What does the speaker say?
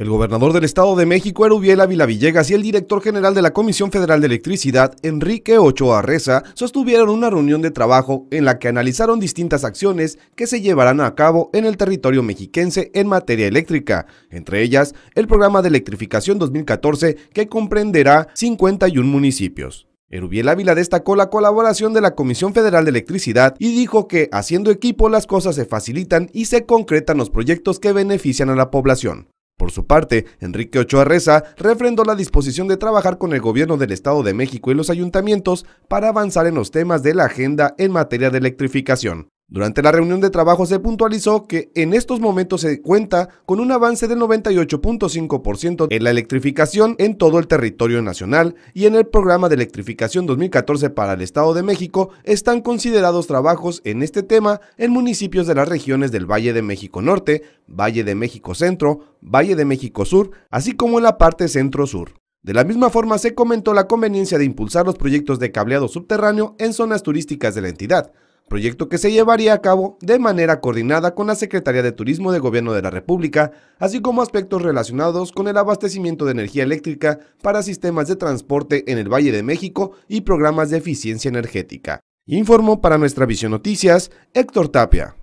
El gobernador del Estado de México, Erubiel Ávila Villegas, y el director general de la Comisión Federal de Electricidad, Enrique Ochoa Reza, sostuvieron una reunión de trabajo en la que analizaron distintas acciones que se llevarán a cabo en el territorio mexiquense en materia eléctrica, entre ellas el programa de electrificación 2014 que comprenderá 51 municipios. Erubiel Ávila destacó la colaboración de la Comisión Federal de Electricidad y dijo que haciendo equipo las cosas se facilitan y se concretan los proyectos que benefician a la población. Por su parte, Enrique Ochoa Reza refrendó la disposición de trabajar con el gobierno del Estado de México y los ayuntamientos para avanzar en los temas de la agenda en materia de electrificación. Durante la reunión de trabajo se puntualizó que en estos momentos se cuenta con un avance del 98.5% en la electrificación en todo el territorio nacional y en el programa de electrificación 2014 para el Estado de México están considerados trabajos en este tema en municipios de las regiones del Valle de México Norte, Valle de México Centro, Valle de México Sur, así como en la parte centro-sur. De la misma forma, se comentó la conveniencia de impulsar los proyectos de cableado subterráneo en zonas turísticas de la entidad, proyecto que se llevaría a cabo de manera coordinada con la Secretaría de Turismo de Gobierno de la República, así como aspectos relacionados con el abastecimiento de energía eléctrica para sistemas de transporte en el Valle de México y programas de eficiencia energética. Informó para nuestra Visión Noticias Héctor Tapia.